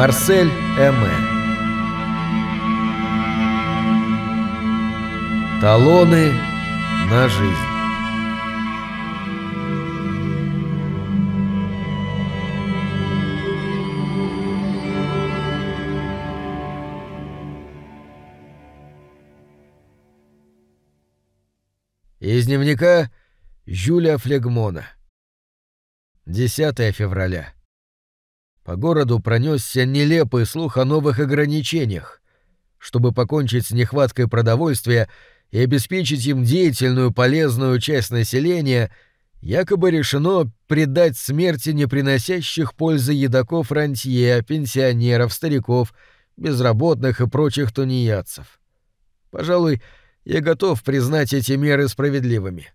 Марсель Эме. Талоны на жизнь. Из дневника Жюля Флегмона. 10 февраля. По городу пронесся нелепый слух о новых ограничениях. Чтобы покончить с нехваткой продовольствия и обеспечить им деятельную полезную часть населения, якобы решено предать смерти не приносящих пользы едоков рантье, пенсионеров, стариков, безработных и прочих тунеядцев. Пожалуй, я готов признать эти меры справедливыми.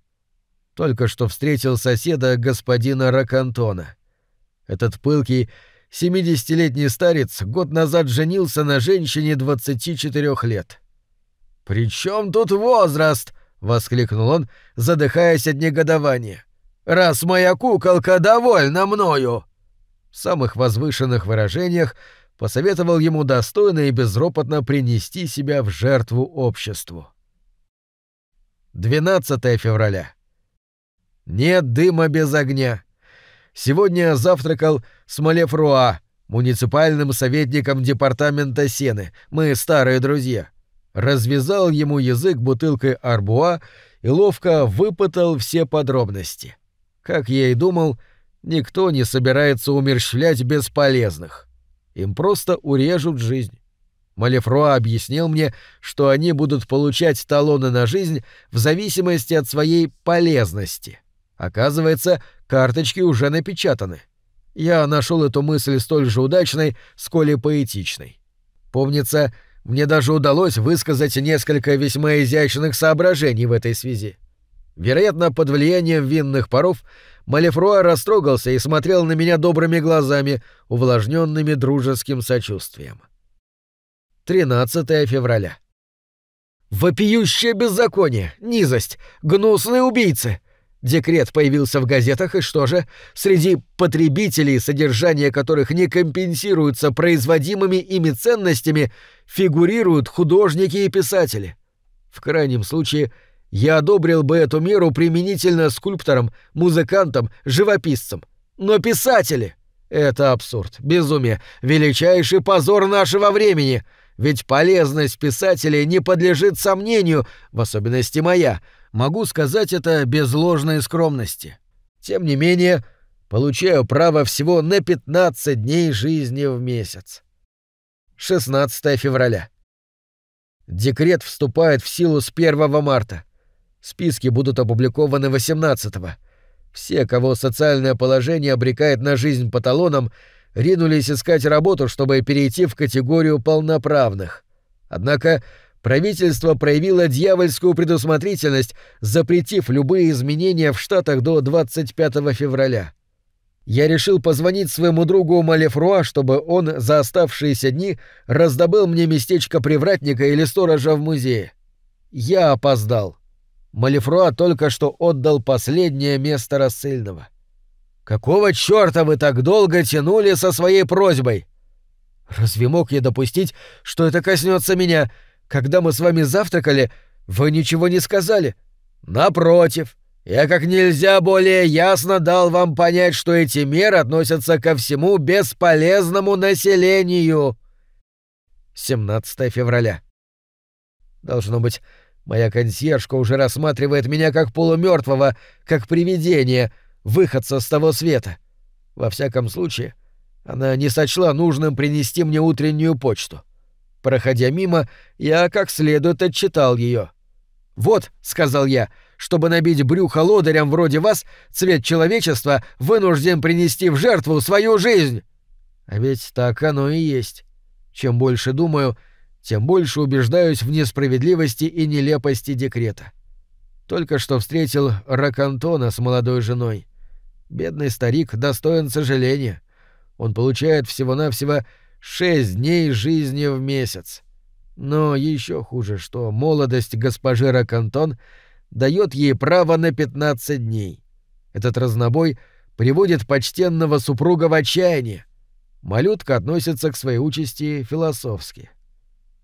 Только что встретил соседа господина Ракантона. Этот пылкий 70-летний старец год назад женился на женщине 24 лет. «При чем тут возраст?» — воскликнул он, задыхаясь от негодования. «Раз моя куколка довольна мною!» В самых возвышенных выражениях посоветовал ему достойно и безропотно принести себя в жертву обществу. 12 февраля. Нет дыма без огня сегодня завтракал с Малефруа, муниципальным советником департамента Сены. Мы старые друзья. Развязал ему язык бутылкой арбуа и ловко выпытал все подробности. Как я и думал, никто не собирается умерщвлять бесполезных. Им просто урежут жизнь. Малефруа объяснил мне, что они будут получать талоны на жизнь в зависимости от своей полезности — Оказывается, карточки уже напечатаны. Я нашел эту мысль столь же удачной, сколь и поэтичной. Помнится, мне даже удалось высказать несколько весьма изящных соображений в этой связи. Вероятно, под влиянием винных паров Малефруа растрогался и смотрел на меня добрыми глазами, увлажненными дружеским сочувствием. 13 февраля. «Вопиющее беззаконие, низость, гнусные убийцы!» Декрет появился в газетах, и что же? Среди потребителей, содержание которых не компенсируется производимыми ими ценностями, фигурируют художники и писатели. В крайнем случае, я одобрил бы эту меру применительно скульпторам, музыкантам, живописцам. Но писатели! Это абсурд, безумие, величайший позор нашего времени! Ведь полезность писателей не подлежит сомнению, в особенности моя — могу сказать это без ложной скромности. Тем не менее, получаю право всего на 15 дней жизни в месяц. 16 февраля. Декрет вступает в силу с 1 марта. Списки будут опубликованы 18 -го. Все, кого социальное положение обрекает на жизнь по талонам, ринулись искать работу, чтобы перейти в категорию полноправных. Однако правительство проявило дьявольскую предусмотрительность, запретив любые изменения в Штатах до 25 февраля. Я решил позвонить своему другу Малефруа, чтобы он за оставшиеся дни раздобыл мне местечко привратника или сторожа в музее. Я опоздал. Малефруа только что отдал последнее место рассыльного. «Какого чёрта вы так долго тянули со своей просьбой?» «Разве мог я допустить, что это коснется меня, когда мы с вами завтракали, вы ничего не сказали. Напротив, я как нельзя более ясно дал вам понять, что эти меры относятся ко всему бесполезному населению. 17 февраля. Должно быть, моя консьержка уже рассматривает меня как полумертвого, как привидение, выходца с того света. Во всяком случае, она не сочла нужным принести мне утреннюю почту. Проходя мимо, я как следует отчитал ее. «Вот», — сказал я, — «чтобы набить брюхо лодырям вроде вас, цвет человечества вынужден принести в жертву свою жизнь». А ведь так оно и есть. Чем больше думаю, тем больше убеждаюсь в несправедливости и нелепости декрета. Только что встретил Ракантона с молодой женой. Бедный старик достоин сожаления. Он получает всего-навсего Шесть дней жизни в месяц. Но еще хуже, что молодость госпожи Ракантон дает ей право на 15 дней. Этот разнобой приводит почтенного супруга в отчаяние. Малютка относится к своей участи философски.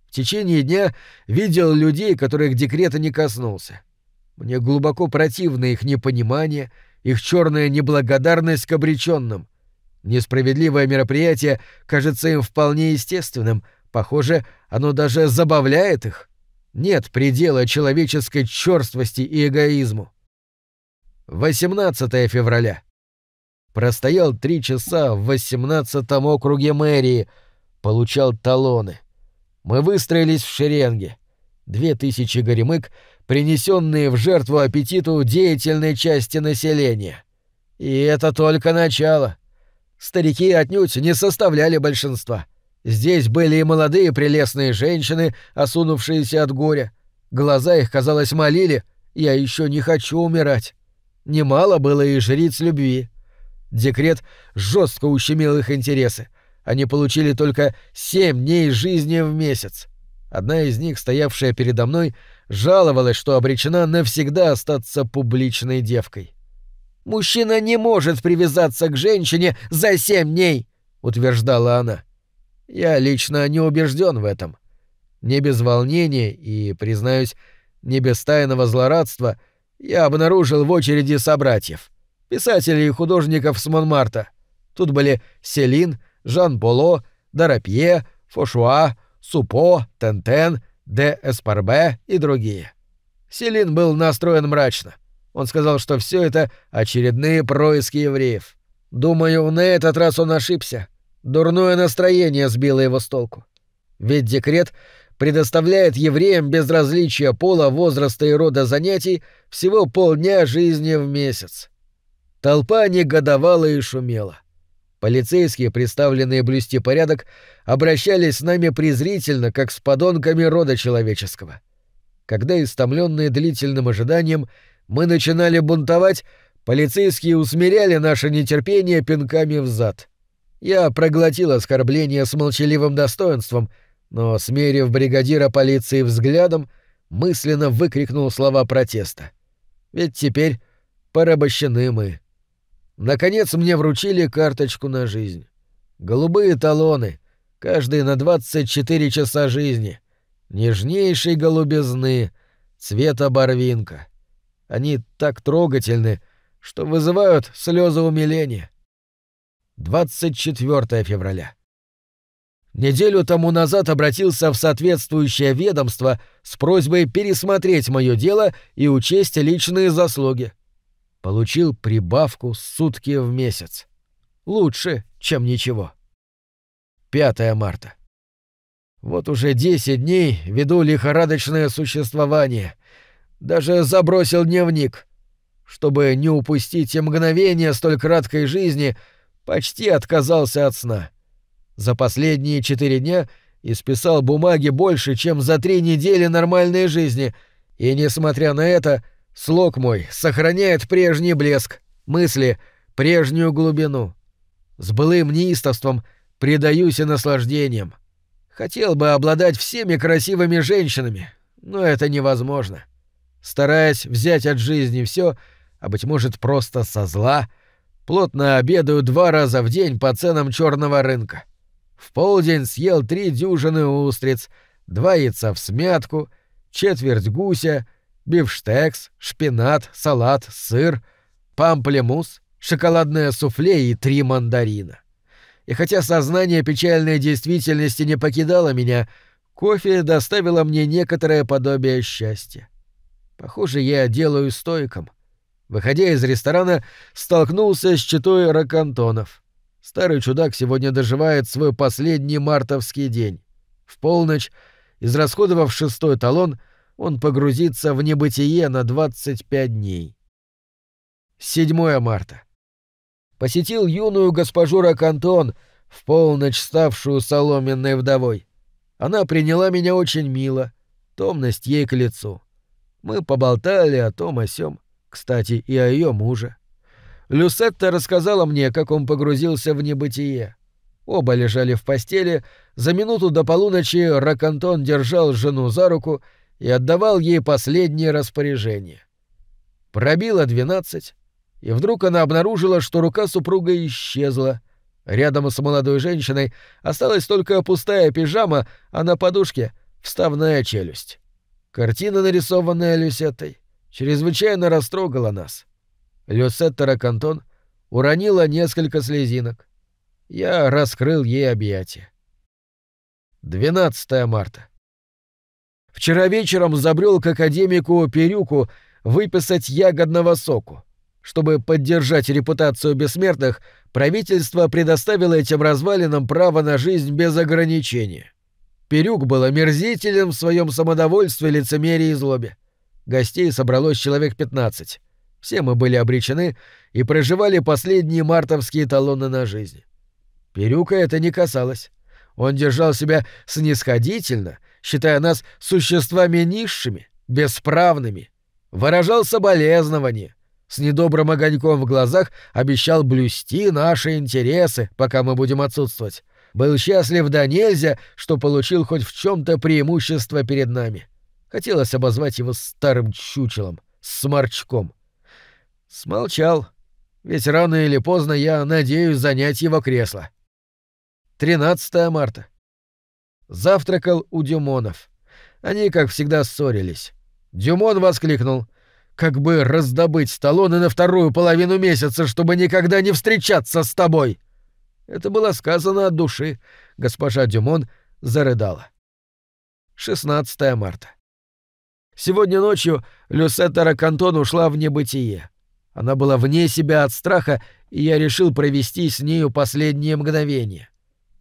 В течение дня видел людей, которых декрета не коснулся. Мне глубоко противно их непонимание, их черная неблагодарность к обреченным. Несправедливое мероприятие кажется им вполне естественным, похоже, оно даже забавляет их. Нет предела человеческой черствости и эгоизму. 18 февраля. Простоял три часа в 18 округе мэрии, получал талоны. Мы выстроились в шеренге. Две тысячи горемык, принесенные в жертву аппетиту деятельной части населения. И это только начало старики отнюдь не составляли большинства. Здесь были и молодые прелестные женщины, осунувшиеся от горя. Глаза их, казалось, молили «Я еще не хочу умирать». Немало было и жриц любви. Декрет жестко ущемил их интересы. Они получили только семь дней жизни в месяц. Одна из них, стоявшая передо мной, жаловалась, что обречена навсегда остаться публичной девкой. Мужчина не может привязаться к женщине за семь дней, утверждала она. Я лично не убежден в этом. Не без волнения и, признаюсь, не без тайного злорадства я обнаружил в очереди собратьев, писателей и художников с Монмарта. Тут были Селин, Жан Поло, Дарапье, Фошуа, Супо, Тентен, Де Эспарбе и другие. Селин был настроен мрачно. Он сказал, что все это очередные происки евреев. Думаю, на этот раз он ошибся. Дурное настроение сбило его с толку. Ведь декрет предоставляет евреям без различия пола, возраста и рода занятий всего полдня жизни в месяц. Толпа негодовала и шумела. Полицейские, представленные блюсти порядок, обращались с нами презрительно, как с подонками рода человеческого. Когда, истомленные длительным ожиданием, мы начинали бунтовать, полицейские усмиряли наше нетерпение пинками в зад. Я проглотил оскорбление с молчаливым достоинством, но, смерив бригадира полиции взглядом, мысленно выкрикнул слова протеста. Ведь теперь порабощены мы. Наконец мне вручили карточку на жизнь. Голубые талоны, каждый на 24 часа жизни, нежнейшей голубизны, цвета барвинка. Они так трогательны, что вызывают слезы умиления. 24 февраля. Неделю тому назад обратился в соответствующее ведомство с просьбой пересмотреть мое дело и учесть личные заслуги. Получил прибавку сутки в месяц. Лучше, чем ничего. 5 марта. Вот уже 10 дней веду лихорадочное существование — даже забросил дневник. Чтобы не упустить мгновение столь краткой жизни, почти отказался от сна. За последние четыре дня исписал бумаги больше, чем за три недели нормальной жизни, и, несмотря на это, слог мой сохраняет прежний блеск, мысли — прежнюю глубину. С былым неистовством предаюсь и наслаждениям. Хотел бы обладать всеми красивыми женщинами, но это невозможно стараясь взять от жизни все, а, быть может, просто со зла, плотно обедаю два раза в день по ценам черного рынка. В полдень съел три дюжины устриц, два яйца в смятку, четверть гуся, бифштекс, шпинат, салат, сыр, памплемус, шоколадное суфле и три мандарина. И хотя сознание печальной действительности не покидало меня, кофе доставило мне некоторое подобие счастья. Похоже, я делаю стойком. Выходя из ресторана, столкнулся с читой ракантонов. Старый чудак сегодня доживает свой последний мартовский день. В полночь, израсходовав шестой талон, он погрузится в небытие на 25 дней. 7 марта. Посетил юную госпожу Ракантон, в полночь ставшую соломенной вдовой. Она приняла меня очень мило, томность ей к лицу. Мы поболтали о том, о сём. Кстати, и о её муже. Люсетта рассказала мне, как он погрузился в небытие. Оба лежали в постели, за минуту до полуночи Ракантон держал жену за руку и отдавал ей последние распоряжения. Пробило двенадцать, и вдруг она обнаружила, что рука супруга исчезла. Рядом с молодой женщиной осталась только пустая пижама, а на подушке — вставная челюсть. Картина, нарисованная Люсеттой, чрезвычайно растрогала нас. Люсетта Ракантон уронила несколько слезинок. Я раскрыл ей объятия. 12 марта. Вчера вечером забрел к академику Перюку выписать ягодного соку. Чтобы поддержать репутацию бессмертных, правительство предоставило этим развалинам право на жизнь без ограничения. Перюк был омерзителен в своем самодовольстве, лицемерии и злобе. Гостей собралось человек 15. Все мы были обречены и проживали последние мартовские талоны на жизнь. Перюка это не касалось. Он держал себя снисходительно, считая нас существами низшими, бесправными. Выражал соболезнования. С недобрым огоньком в глазах обещал блюсти наши интересы, пока мы будем отсутствовать. Был счастлив до нельзя, что получил хоть в чем-то преимущество перед нами. Хотелось обозвать его старым чучелом, сморчком. Смолчал. Ведь рано или поздно я надеюсь занять его кресло. 13 марта. Завтракал у Дюмонов. Они, как всегда, ссорились. Дюмон воскликнул. «Как бы раздобыть талоны на вторую половину месяца, чтобы никогда не встречаться с тобой!» Это было сказано от души. Госпожа Дюмон зарыдала. 16 марта. Сегодня ночью Люсетта Ракантон ушла в небытие. Она была вне себя от страха, и я решил провести с нею последние мгновения.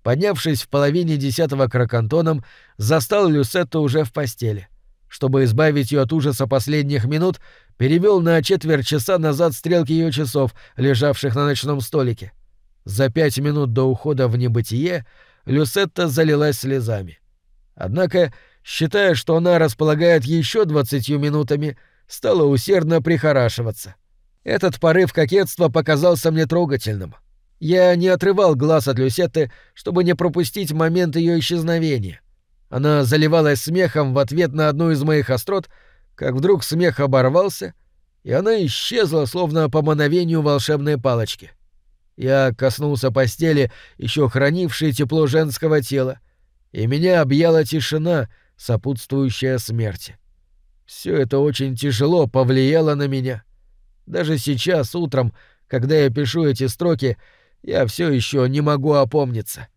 Поднявшись в половине десятого к Ракантонам, застал Люсетту уже в постели. Чтобы избавить ее от ужаса последних минут, перевел на четверть часа назад стрелки ее часов, лежавших на ночном столике. За пять минут до ухода в небытие Люсетта залилась слезами. Однако, считая, что она располагает еще двадцатью минутами, стала усердно прихорашиваться. Этот порыв кокетства показался мне трогательным. Я не отрывал глаз от Люсетты, чтобы не пропустить момент ее исчезновения. Она заливалась смехом в ответ на одну из моих острот, как вдруг смех оборвался, и она исчезла, словно по мановению волшебной палочки. — я коснулся постели, еще хранившей тепло женского тела, и меня объяла тишина, сопутствующая смерти. Все это очень тяжело повлияло на меня. Даже сейчас, утром, когда я пишу эти строки, я все еще не могу опомниться.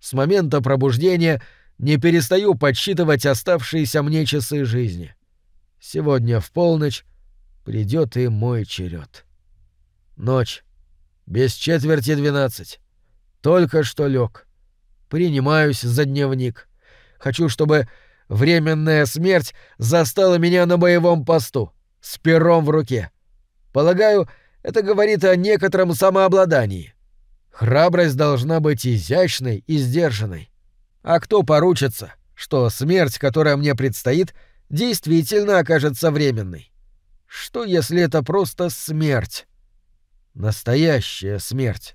С момента пробуждения не перестаю подсчитывать оставшиеся мне часы жизни. Сегодня в полночь придет и мой черед. Ночь без четверти двенадцать. Только что лег. Принимаюсь за дневник. Хочу, чтобы временная смерть застала меня на боевом посту, с пером в руке. Полагаю, это говорит о некотором самообладании. Храбрость должна быть изящной и сдержанной. А кто поручится, что смерть, которая мне предстоит, действительно окажется временной? Что, если это просто смерть? Настоящая смерть.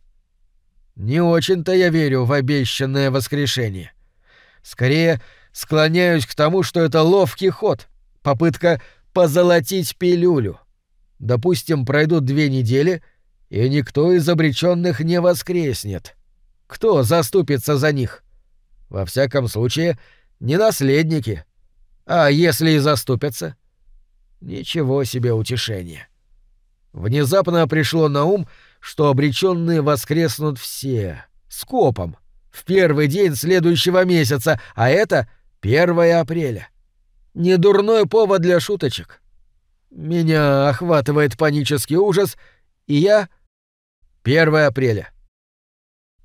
Не очень-то я верю в обещанное воскрешение. Скорее, склоняюсь к тому, что это ловкий ход, попытка позолотить пилюлю. Допустим, пройдут две недели, и никто из обреченных не воскреснет. Кто заступится за них? Во всяком случае, не наследники. А если и заступятся? Ничего себе утешение. Внезапно пришло на ум, что обреченные воскреснут все. Скопом. В первый день следующего месяца, а это 1 апреля. Недурной повод для шуточек. Меня охватывает панический ужас, и я... 1 апреля.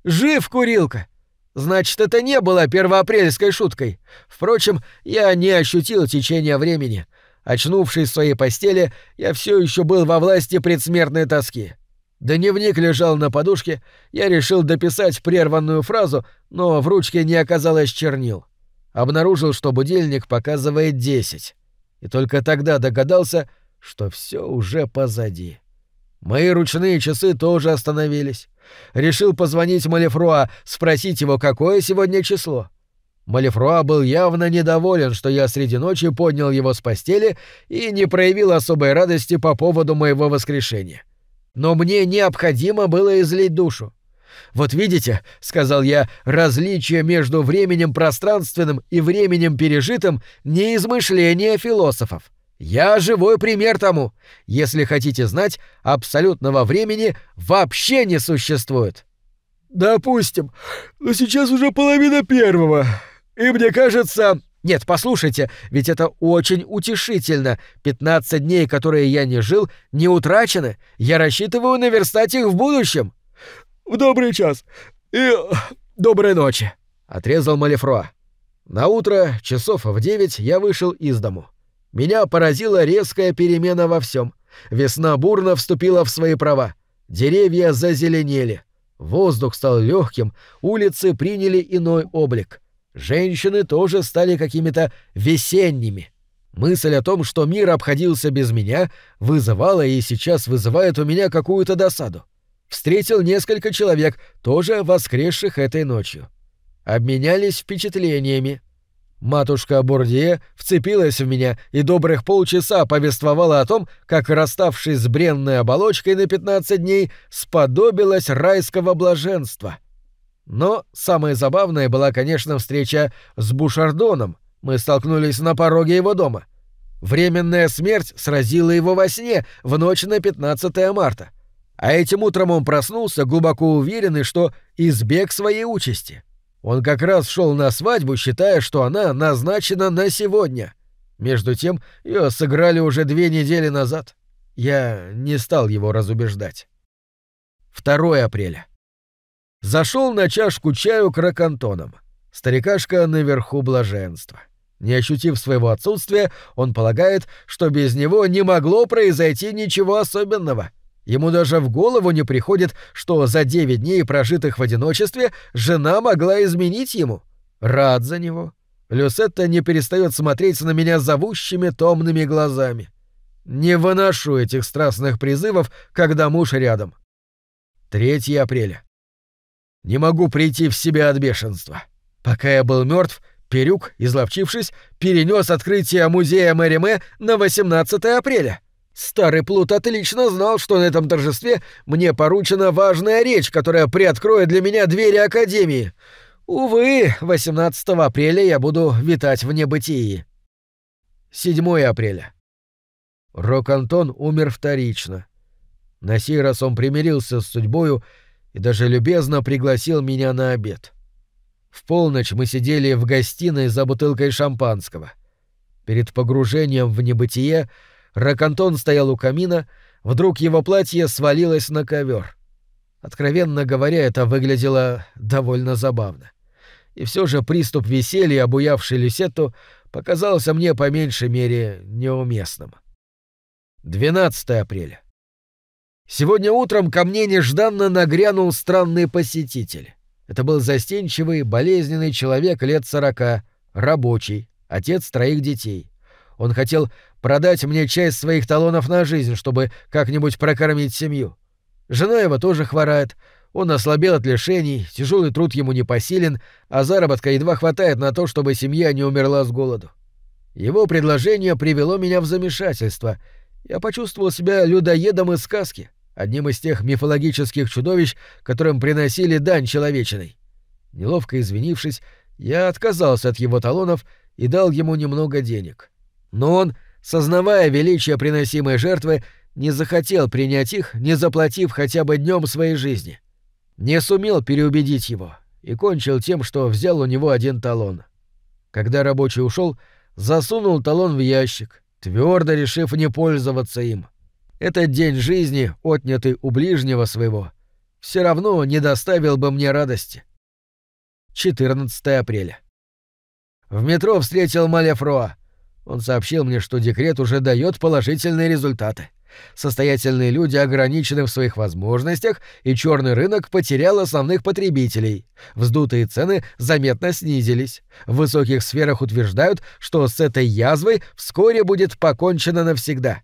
Жив, курилка! Значит, это не было первоапрельской шуткой. Впрочем, я не ощутил течение времени. Очнувшись в своей постели, я все еще был во власти предсмертной тоски. Дневник лежал на подушке, я решил дописать прерванную фразу, но в ручке не оказалось чернил. Обнаружил, что будильник показывает 10. И только тогда догадался, что все уже позади. Мои ручные часы тоже остановились. Решил позвонить Малифруа, спросить его, какое сегодня число. Малифруа был явно недоволен, что я среди ночи поднял его с постели и не проявил особой радости по поводу моего воскрешения. Но мне необходимо было излить душу. «Вот видите», — сказал я, — «различие между временем пространственным и временем пережитым — не измышление философов. Я живой пример тому. Если хотите знать, абсолютного времени вообще не существует». «Допустим. Но сейчас уже половина первого. И мне кажется... Нет, послушайте, ведь это очень утешительно. 15 дней, которые я не жил, не утрачены. Я рассчитываю наверстать их в будущем. В добрый час. И доброй ночи, отрезал Малефруа. На утро, часов в девять, я вышел из дому. Меня поразила резкая перемена во всем. Весна бурно вступила в свои права. Деревья зазеленели. Воздух стал легким, улицы приняли иной облик женщины тоже стали какими-то весенними. Мысль о том, что мир обходился без меня, вызывала и сейчас вызывает у меня какую-то досаду. Встретил несколько человек, тоже воскресших этой ночью. Обменялись впечатлениями. Матушка Бурдье вцепилась в меня и добрых полчаса повествовала о том, как, расставшись с бренной оболочкой на 15 дней, сподобилась райского блаженства — но самая забавная была, конечно, встреча с Бушардоном. Мы столкнулись на пороге его дома. Временная смерть сразила его во сне в ночь на 15 марта. А этим утром он проснулся, глубоко уверенный, что избег своей участи. Он как раз шел на свадьбу, считая, что она назначена на сегодня. Между тем, ее сыграли уже две недели назад. Я не стал его разубеждать. 2 апреля зашел на чашку чаю к ракантонам. Старикашка наверху блаженства. Не ощутив своего отсутствия, он полагает, что без него не могло произойти ничего особенного. Ему даже в голову не приходит, что за девять дней, прожитых в одиночестве, жена могла изменить ему. Рад за него. Люсетта не перестает смотреть на меня зовущими томными глазами. Не выношу этих страстных призывов, когда муж рядом. 3 апреля. Не могу прийти в себя от бешенства. Пока я был мертв, Перюк, изловчившись, перенес открытие музея Мэриме на 18 апреля. Старый плут отлично знал, что на этом торжестве мне поручена важная речь, которая приоткроет для меня двери Академии. Увы, 18 апреля я буду витать в небытии. 7 апреля. Рок-Антон умер вторично. На сей раз он примирился с судьбою и даже любезно пригласил меня на обед. В полночь мы сидели в гостиной за бутылкой шампанского. Перед погружением в небытие Ракантон стоял у камина, вдруг его платье свалилось на ковер. Откровенно говоря, это выглядело довольно забавно. И все же приступ веселья, обуявший Люсетту, показался мне по меньшей мере неуместным. 12 апреля. Сегодня утром ко мне нежданно нагрянул странный посетитель. Это был застенчивый, болезненный человек лет сорока, рабочий, отец троих детей. Он хотел продать мне часть своих талонов на жизнь, чтобы как-нибудь прокормить семью. Жена его тоже хворает, он ослабел от лишений, тяжелый труд ему не посилен, а заработка едва хватает на то, чтобы семья не умерла с голоду. Его предложение привело меня в замешательство. Я почувствовал себя людоедом из сказки одним из тех мифологических чудовищ, которым приносили дань человечиной. Неловко извинившись, я отказался от его талонов и дал ему немного денег. Но он, сознавая величие приносимой жертвы, не захотел принять их, не заплатив хотя бы днем своей жизни. Не сумел переубедить его и кончил тем, что взял у него один талон. Когда рабочий ушел, засунул талон в ящик, твердо решив не пользоваться им этот день жизни, отнятый у ближнего своего, все равно не доставил бы мне радости. 14 апреля. В метро встретил Малефроа. Он сообщил мне, что декрет уже дает положительные результаты. Состоятельные люди ограничены в своих возможностях, и черный рынок потерял основных потребителей. Вздутые цены заметно снизились. В высоких сферах утверждают, что с этой язвой вскоре будет покончено навсегда.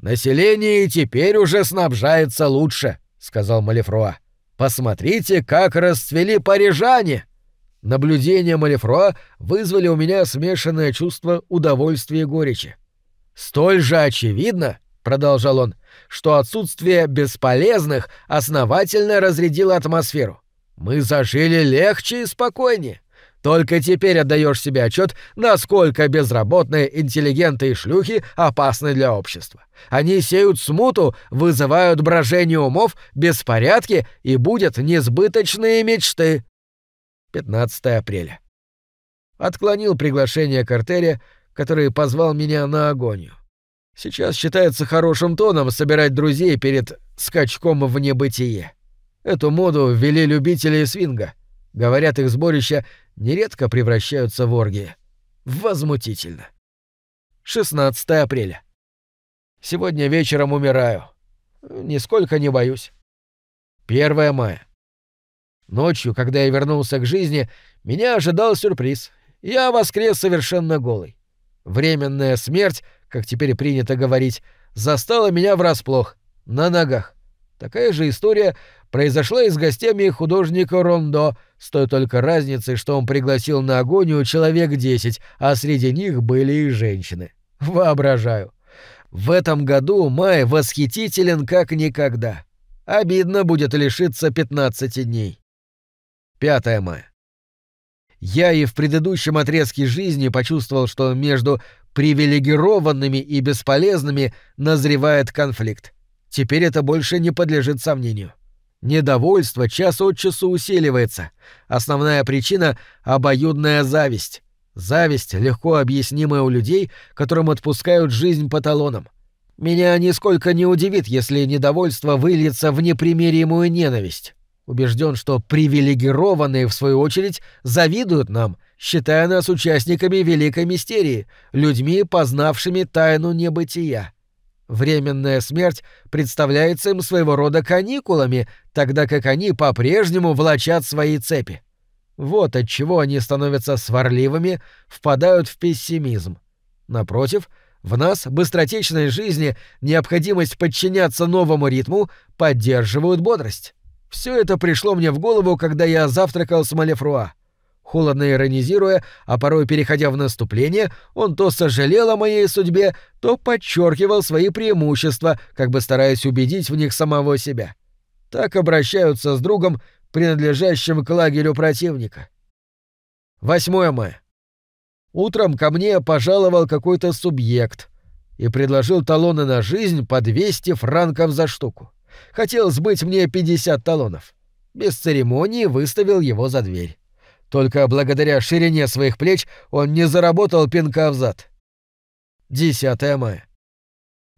«Население теперь уже снабжается лучше», — сказал Малифроа. «Посмотрите, как расцвели парижане!» Наблюдения Малифроа вызвали у меня смешанное чувство удовольствия и горечи. «Столь же очевидно», — продолжал он, — «что отсутствие бесполезных основательно разрядило атмосферу. Мы зажили легче и спокойнее. Только теперь отдаешь себе отчет, насколько безработные интеллигенты и шлюхи опасны для общества. Они сеют смуту, вызывают брожение умов, беспорядки и будут несбыточные мечты. 15 апреля. Отклонил приглашение Картеля, который позвал меня на агонию. Сейчас считается хорошим тоном собирать друзей перед скачком в небытие. Эту моду ввели любители свинга — Говорят, их сборища нередко превращаются в оргии. Возмутительно. 16 апреля. Сегодня вечером умираю. Нисколько не боюсь. 1 мая. Ночью, когда я вернулся к жизни, меня ожидал сюрприз. Я воскрес совершенно голый. Временная смерть, как теперь принято говорить, застала меня врасплох, на ногах. Такая же история произошла и с гостями художника Рондо, с той только разницей, что он пригласил на агонию человек десять, а среди них были и женщины. Воображаю. В этом году май восхитителен как никогда. Обидно будет лишиться 15 дней. 5 мая. Я и в предыдущем отрезке жизни почувствовал, что между привилегированными и бесполезными назревает конфликт. Теперь это больше не подлежит сомнению. Недовольство час от часу усиливается. Основная причина — обоюдная зависть. Зависть, легко объяснимая у людей, которым отпускают жизнь по талонам. Меня нисколько не удивит, если недовольство выльется в непримиримую ненависть. Убежден, что привилегированные, в свою очередь, завидуют нам, считая нас участниками великой мистерии, людьми, познавшими тайну небытия. Временная смерть представляется им своего рода каникулами, тогда как они по-прежнему влачат свои цепи. Вот от чего они становятся сварливыми, впадают в пессимизм. Напротив, в нас быстротечной жизни необходимость подчиняться новому ритму поддерживают бодрость. Все это пришло мне в голову, когда я завтракал с Малефруа. Холодно иронизируя, а порой переходя в наступление, он то сожалел о моей судьбе, то подчеркивал свои преимущества, как бы стараясь убедить в них самого себя. Так обращаются с другом, принадлежащим к лагерю противника. 8 мая. Утром ко мне пожаловал какой-то субъект и предложил талоны на жизнь по 200 франков за штуку. Хотел сбыть мне 50 талонов. Без церемонии выставил его за дверь. Только благодаря ширине своих плеч он не заработал пинка в зад. 10 мая.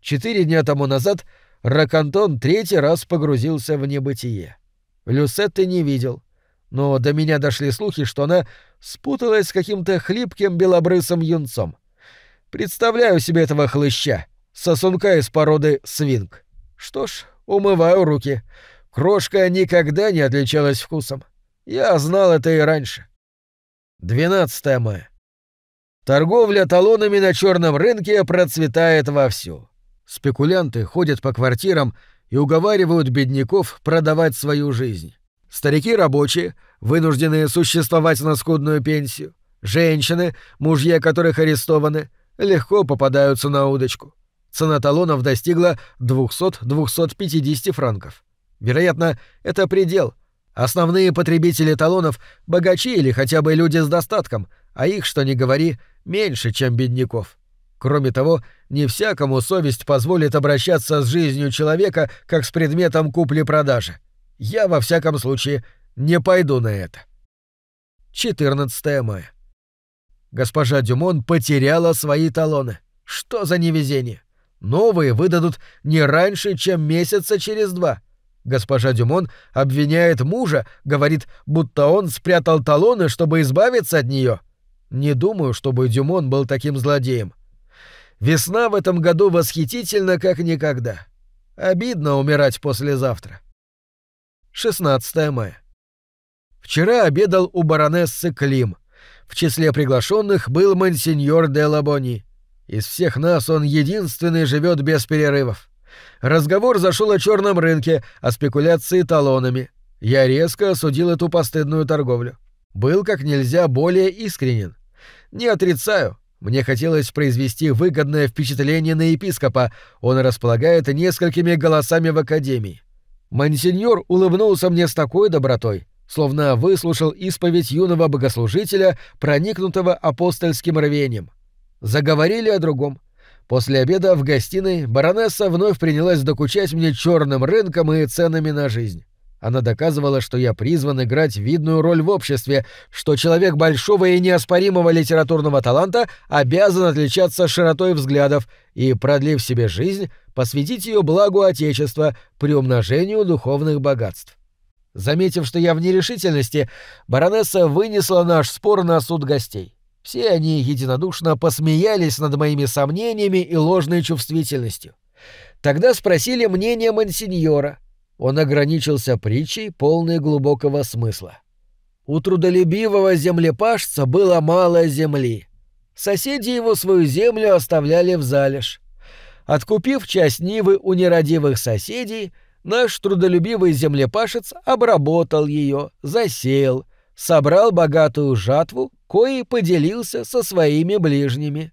Четыре дня тому назад Ракантон третий раз погрузился в небытие. Люсетты не видел, но до меня дошли слухи, что она спуталась с каким-то хлипким белобрысым юнцом. Представляю себе этого хлыща, сосунка из породы свинг. Что ж, умываю руки. Крошка никогда не отличалась вкусом. Я знал это и раньше. 12 мая. Торговля талонами на черном рынке процветает вовсю. Спекулянты ходят по квартирам и уговаривают бедняков продавать свою жизнь. Старики рабочие, вынужденные существовать на скудную пенсию. Женщины, мужья которых арестованы, легко попадаются на удочку. Цена талонов достигла 200-250 франков. Вероятно, это предел — Основные потребители талонов — богачи или хотя бы люди с достатком, а их, что ни говори, меньше, чем бедняков. Кроме того, не всякому совесть позволит обращаться с жизнью человека как с предметом купли-продажи. Я, во всяком случае, не пойду на это. 14 мая. Госпожа Дюмон потеряла свои талоны. Что за невезение? Новые выдадут не раньше, чем месяца через два — Госпожа Дюмон обвиняет мужа, говорит, будто он спрятал талоны, чтобы избавиться от нее. Не думаю, чтобы Дюмон был таким злодеем. Весна в этом году восхитительна, как никогда. Обидно умирать послезавтра. 16 мая. Вчера обедал у баронессы Клим. В числе приглашенных был мансиньор де Лабони. Из всех нас он единственный живет без перерывов. Разговор зашел о черном рынке, о спекуляции талонами. Я резко осудил эту постыдную торговлю. Был как нельзя более искренен. Не отрицаю, мне хотелось произвести выгодное впечатление на епископа, он располагает несколькими голосами в академии. Монсеньор улыбнулся мне с такой добротой, словно выслушал исповедь юного богослужителя, проникнутого апостольским рвением. Заговорили о другом. После обеда в гостиной баронесса вновь принялась докучать мне черным рынком и ценами на жизнь. Она доказывала, что я призван играть видную роль в обществе, что человек большого и неоспоримого литературного таланта обязан отличаться широтой взглядов и, продлив себе жизнь, посвятить ее благу Отечества, при умножении духовных богатств. Заметив, что я в нерешительности, баронесса вынесла наш спор на суд гостей. Все они единодушно посмеялись над моими сомнениями и ложной чувствительностью. Тогда спросили мнение мансиньора. Он ограничился притчей, полной глубокого смысла. У трудолюбивого землепашца было мало земли. Соседи его свою землю оставляли в залеж. Откупив часть Нивы у нерадивых соседей, наш трудолюбивый землепашец обработал ее, засеял, собрал богатую жатву кои поделился со своими ближними.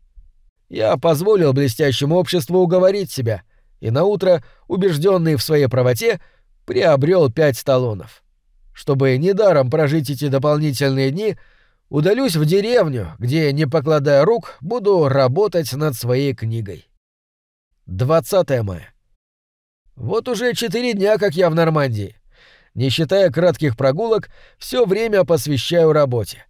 Я позволил блестящему обществу уговорить себя, и наутро, убежденный в своей правоте, приобрел пять талонов. Чтобы недаром прожить эти дополнительные дни, удалюсь в деревню, где, не покладая рук, буду работать над своей книгой. 20 мая. Вот уже четыре дня, как я в Нормандии. Не считая кратких прогулок, все время посвящаю работе.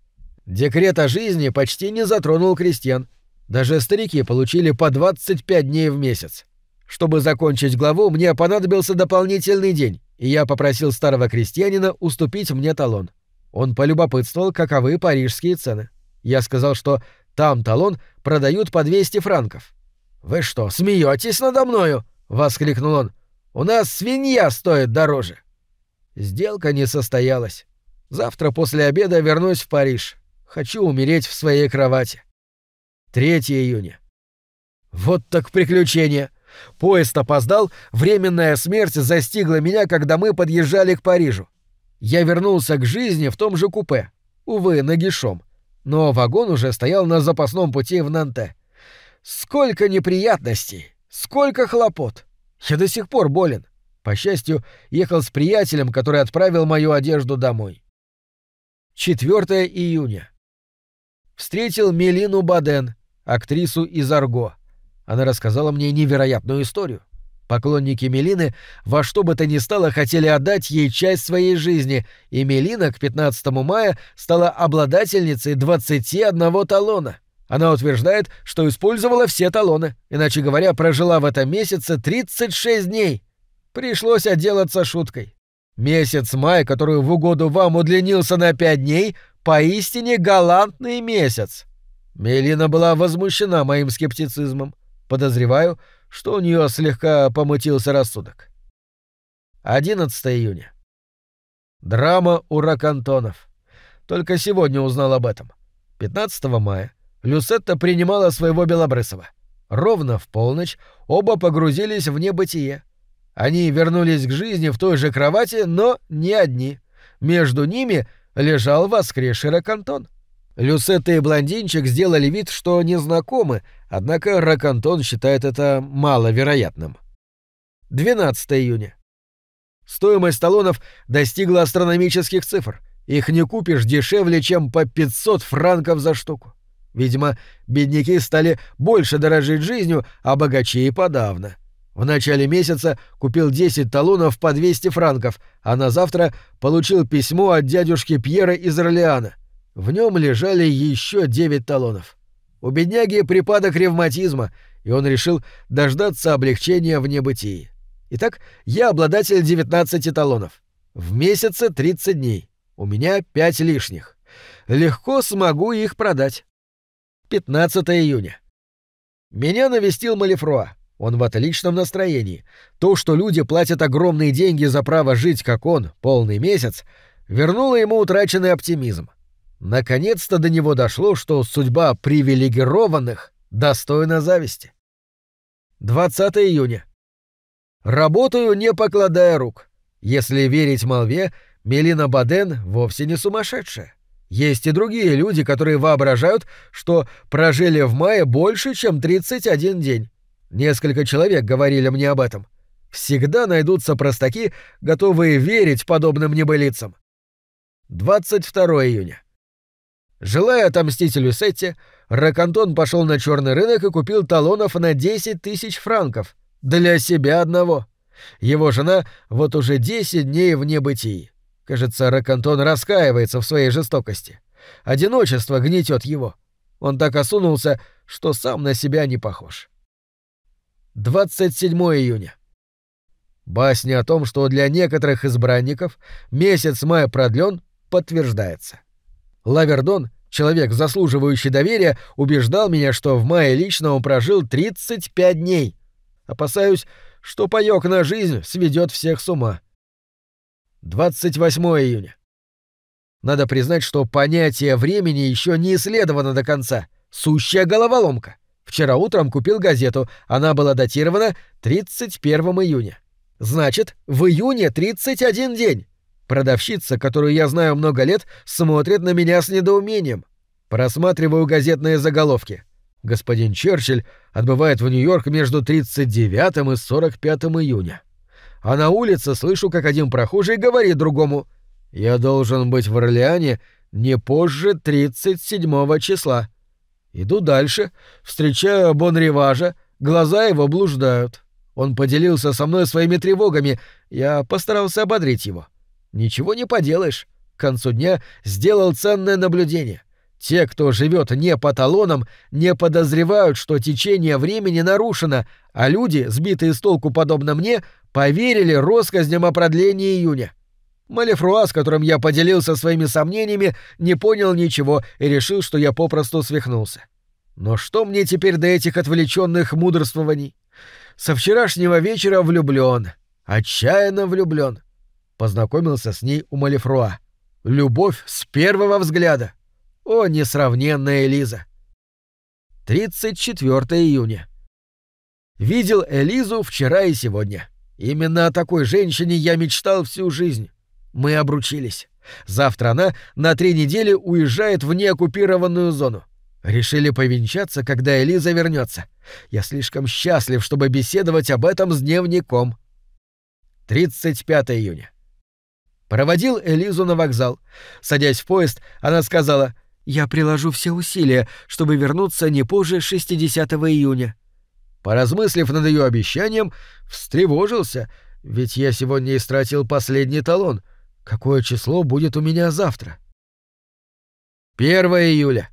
Декрет о жизни почти не затронул крестьян. Даже старики получили по 25 дней в месяц. Чтобы закончить главу, мне понадобился дополнительный день, и я попросил старого крестьянина уступить мне талон. Он полюбопытствовал, каковы парижские цены. Я сказал, что там талон продают по 200 франков. «Вы что, смеетесь надо мною?» — воскликнул он. «У нас свинья стоит дороже». Сделка не состоялась. Завтра после обеда вернусь в Париж. Хочу умереть в своей кровати. 3 июня. Вот так приключение. Поезд опоздал, временная смерть застигла меня, когда мы подъезжали к Парижу. Я вернулся к жизни в том же купе. Увы, нагишом. Но вагон уже стоял на запасном пути в Нанте. Сколько неприятностей, сколько хлопот. Я до сих пор болен. По счастью, ехал с приятелем, который отправил мою одежду домой. 4 июня встретил Мелину Баден, актрису из Арго. Она рассказала мне невероятную историю. Поклонники Мелины во что бы то ни стало хотели отдать ей часть своей жизни, и Мелина к 15 мая стала обладательницей 21 талона. Она утверждает, что использовала все талоны, иначе говоря, прожила в этом месяце 36 дней. Пришлось отделаться шуткой. Месяц май, который в угоду вам удлинился на 5 дней, Поистине галантный месяц. Мелина была возмущена моим скептицизмом. Подозреваю, что у нее слегка помутился рассудок. 11 июня. Драма «Урак Антонов». Только сегодня узнал об этом. 15 мая Люсетта принимала своего Белобрысова. Ровно в полночь оба погрузились в небытие. Они вернулись к жизни в той же кровати, но не одни. Между ними — лежал воскресший Ракантон. Люсетта и блондинчик сделали вид, что не знакомы, однако Ракантон считает это маловероятным. 12 июня. Стоимость талонов достигла астрономических цифр. Их не купишь дешевле, чем по 500 франков за штуку. Видимо, бедняки стали больше дорожить жизнью, а богачи и подавно. В начале месяца купил 10 талонов по 200 франков, а на завтра получил письмо от дядюшки Пьера из Орлеана. В нем лежали еще 9 талонов. У бедняги припадок ревматизма, и он решил дождаться облегчения в небытии. Итак, я обладатель 19 талонов. В месяце 30 дней. У меня 5 лишних. Легко смогу их продать. 15 июня. Меня навестил Малифроа. Он в отличном настроении. То, что люди платят огромные деньги за право жить, как он, полный месяц, вернуло ему утраченный оптимизм. Наконец-то до него дошло, что судьба привилегированных достойна зависти. 20 июня. Работаю, не покладая рук. Если верить молве, Мелина Баден вовсе не сумасшедшая. Есть и другие люди, которые воображают, что прожили в мае больше, чем 31 день. Несколько человек говорили мне об этом. Всегда найдутся простаки, готовые верить подобным небылицам. 22 июня. Желая отомстить Люсетте, Ракантон пошел на черный рынок и купил талонов на 10 тысяч франков. Для себя одного. Его жена вот уже 10 дней в небытии. Кажется, Ракантон раскаивается в своей жестокости. Одиночество гнетет его. Он так осунулся, что сам на себя не похож. 27 июня. Басня о том, что для некоторых избранников месяц мая продлен, подтверждается. Лавердон, человек, заслуживающий доверия, убеждал меня, что в мае лично он прожил 35 дней. Опасаюсь, что паёк на жизнь сведет всех с ума. 28 июня. Надо признать, что понятие времени еще не исследовано до конца. Сущая головоломка. Вчера утром купил газету. Она была датирована 31 июня. Значит, в июне 31 день. Продавщица, которую я знаю много лет, смотрит на меня с недоумением. Просматриваю газетные заголовки. Господин Черчилль отбывает в Нью-Йорк между 39 и 45 июня. А на улице слышу, как один прохожий говорит другому «Я должен быть в Орлеане не позже 37 числа». Иду дальше, встречаю Бонриважа, глаза его блуждают. Он поделился со мной своими тревогами, я постарался ободрить его. Ничего не поделаешь. К концу дня сделал ценное наблюдение. Те, кто живет не по талонам, не подозревают, что течение времени нарушено, а люди, сбитые с толку подобно мне, поверили россказням о продлении июня. Малефруа, с которым я поделился своими сомнениями, не понял ничего и решил, что я попросту свихнулся. Но что мне теперь до этих отвлеченных мудрствований? Со вчерашнего вечера влюблен, отчаянно влюблен. Познакомился с ней у Малифруа. Любовь с первого взгляда. О, несравненная Элиза! 34 июня. Видел Элизу вчера и сегодня. Именно о такой женщине я мечтал всю жизнь. Мы обручились. Завтра она на три недели уезжает в неоккупированную зону. Решили повенчаться, когда Элиза вернется. Я слишком счастлив, чтобы беседовать об этом с дневником. 35 июня. Проводил Элизу на вокзал. Садясь в поезд, она сказала «Я приложу все усилия, чтобы вернуться не позже 60 июня». Поразмыслив над ее обещанием, встревожился, ведь я сегодня истратил последний талон — какое число будет у меня завтра. 1 июля.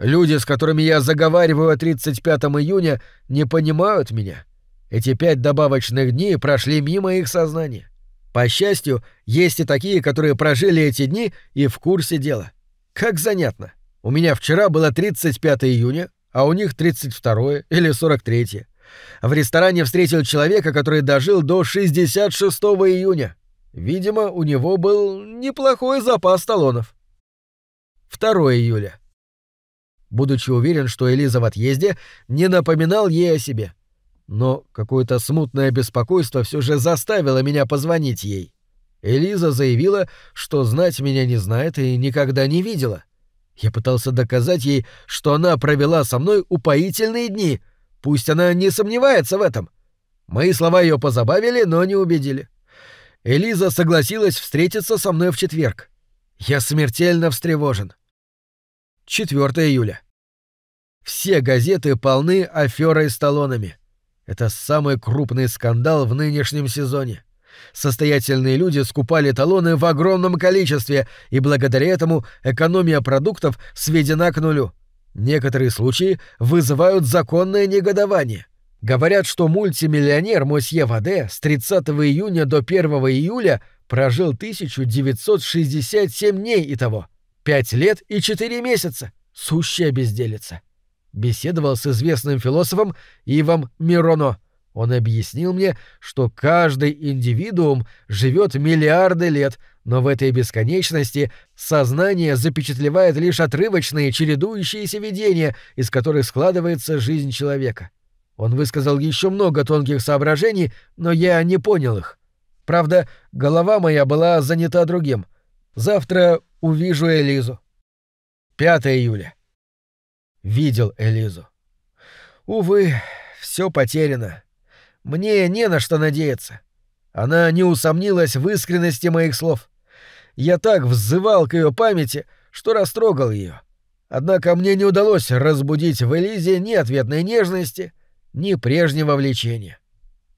Люди, с которыми я заговариваю о 35 июня, не понимают меня. Эти пять добавочных дней прошли мимо их сознания. По счастью, есть и такие, которые прожили эти дни и в курсе дела. Как занятно. У меня вчера было 35 июня, а у них 32 или 43. В ресторане встретил человека, который дожил до 66 июня. Видимо, у него был неплохой запас талонов. 2 июля. Будучи уверен, что Элиза в отъезде, не напоминал ей о себе. Но какое-то смутное беспокойство все же заставило меня позвонить ей. Элиза заявила, что знать меня не знает и никогда не видела. Я пытался доказать ей, что она провела со мной упоительные дни. Пусть она не сомневается в этом. Мои слова ее позабавили, но не убедили. Элиза согласилась встретиться со мной в четверг. Я смертельно встревожен. 4 июля. Все газеты полны аферой с талонами. Это самый крупный скандал в нынешнем сезоне. Состоятельные люди скупали талоны в огромном количестве, и благодаря этому экономия продуктов сведена к нулю. Некоторые случаи вызывают законное негодование. Говорят, что мультимиллионер Мосье Ваде с 30 июня до 1 июля прожил 1967 дней и того. пять лет и четыре месяца. Сущая безделица. Беседовал с известным философом Ивом Мироно. Он объяснил мне, что каждый индивидуум живет миллиарды лет, но в этой бесконечности сознание запечатлевает лишь отрывочные, чередующиеся видения, из которых складывается жизнь человека. Он высказал еще много тонких соображений, но я не понял их. Правда, голова моя была занята другим. Завтра увижу Элизу. 5 июля. Видел Элизу. Увы, все потеряно. Мне не на что надеяться. Она не усомнилась в искренности моих слов. Я так взывал к ее памяти, что растрогал ее. Однако мне не удалось разбудить в Элизе ни ответной нежности, ни прежнего влечения.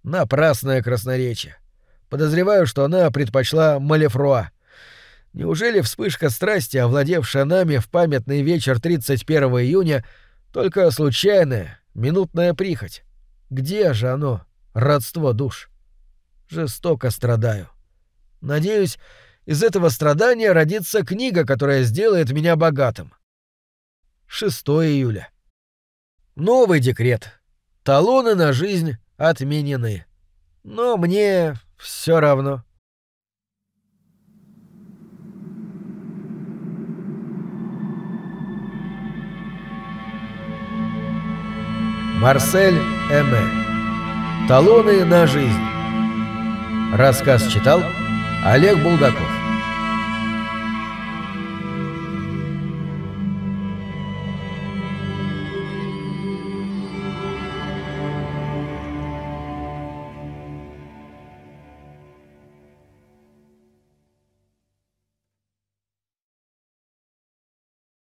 Напрасное красноречие. Подозреваю, что она предпочла Малефруа. Неужели вспышка страсти, овладевшая нами в памятный вечер 31 июня, только случайная, минутная прихоть? Где же оно, родство душ? Жестоко страдаю. Надеюсь, из этого страдания родится книга, которая сделает меня богатым. 6 июля. Новый декрет. Талоны на жизнь отменены. Но мне все равно. Марсель Эме. Талоны на жизнь. Рассказ читал Олег Булдаков.